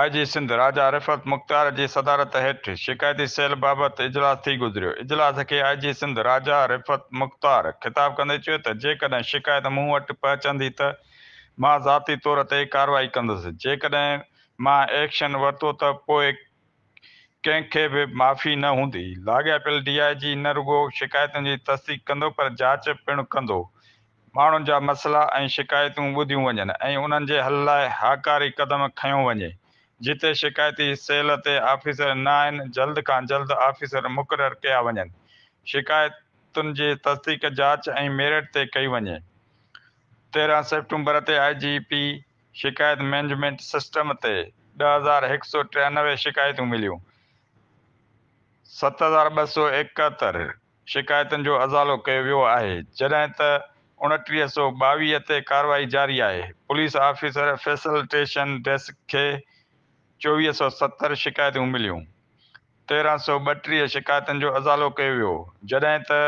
IG Sindh Raja Rifat Mukhtar जी सदारत हेठि शिकायती सेल बाबति इजलास थी गुज़रियो इजलास खे आई जी सिंध राजा रिफ़त मुख़्तार ख़िताबु कंदे चयो त जेकॾहिं शिकायत मूं वटि पहुचंदी त मां ज़ाती तौर ते कारवाई कंदुसि जेकॾहिं मां एक्शन वरितो त पोइ कंहिंखे बि माफ़ी न हूंदी लाॻिया डी आई जी न रुगो शिकाइतुनि जी तस्दीक कंदो पर जांच पिणु कंदो माण्हुनि जा मसला ऐं शिकायतूं ॿुधियूं वञनि ऐं उन्हनि जे हल लाइ हाकारी क़दम खयो वञे जिते शिकायती सेल ते आफिसर न आहिनि जल्द खां जल्द आफिसर मुक़ररु कया वञनि शिकायतुनि जी तस्दीक जांच ऐं मेर ते कई वञे तेरहं सेप्टेंबर ते आई जी पी शिकायत मैनेजमेंट सिस्टम ते ॾह हज़ार हिकु सौ टियानवे शिकायतूं मिलियूं सत हज़ार ॿ सौ एकहतरि शिकायतुनि जो अज़ालो कयो वियो आहे जॾहिं त उणटीह सौ ॿावीह ते जारी आहे पुलिस ऑफिसर फैसिलिटेशन डेस्क खे चोवीह सौ सतरि शिकायतूं मिलियूं तेरहं सौ ॿटीह शिकायतनि जो अज़ालो कयो वियो जॾहिं त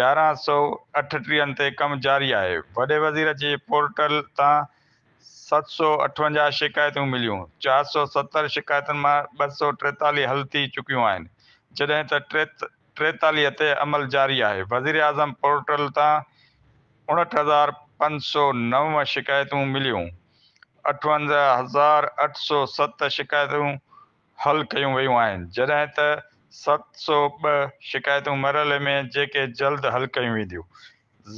यारहं सौ अठटीहनि ते कमु जारी आहे वॾे वज़ीर जी पोर्टल तां सत सौ अठवंजाहु शिकायतूं मिलियूं चारि सौ सतरि शिकायतनि मां ॿ सौ टेतालीह हल थी चुकियूं आहिनि जॾहिं त टेतालीह ते अमल जारी आहे पोर्टल तां उणहठि हज़ार पंज सौ नव शिकायतूं मिलियूं अठवंजाहु हज़ार अठ सौ सत शिकायतूं हल कयूं वियूं आहिनि जॾहिं त सत सौ ॿ शिकायतूं मरले में जेके जल्द हल कयूं वेंदियूं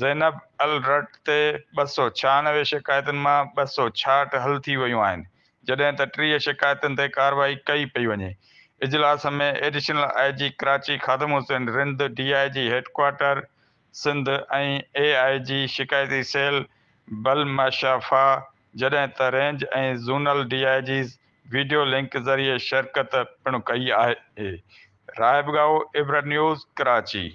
ज़ैनब अल रट ते ॿ सौ छहानवे शिकायतुनि मां ॿ सौ छाहठि हल थी वियूं आहिनि जॾहिं त टीह शिकायतुनि ते कार्रवाई कई पई वञे इजलास में additional I G Karachi Khadim Hussain Rind D I G headquarter Sindh ऐं ए आई जी शिकायती सेल बल बलमाशाफ़ा जॾहिं त रेंज ऐं zonal D I G video link ज़रिए शिरकत पिणु कई आहे रायबगाओ एबर न्यूज़ कराची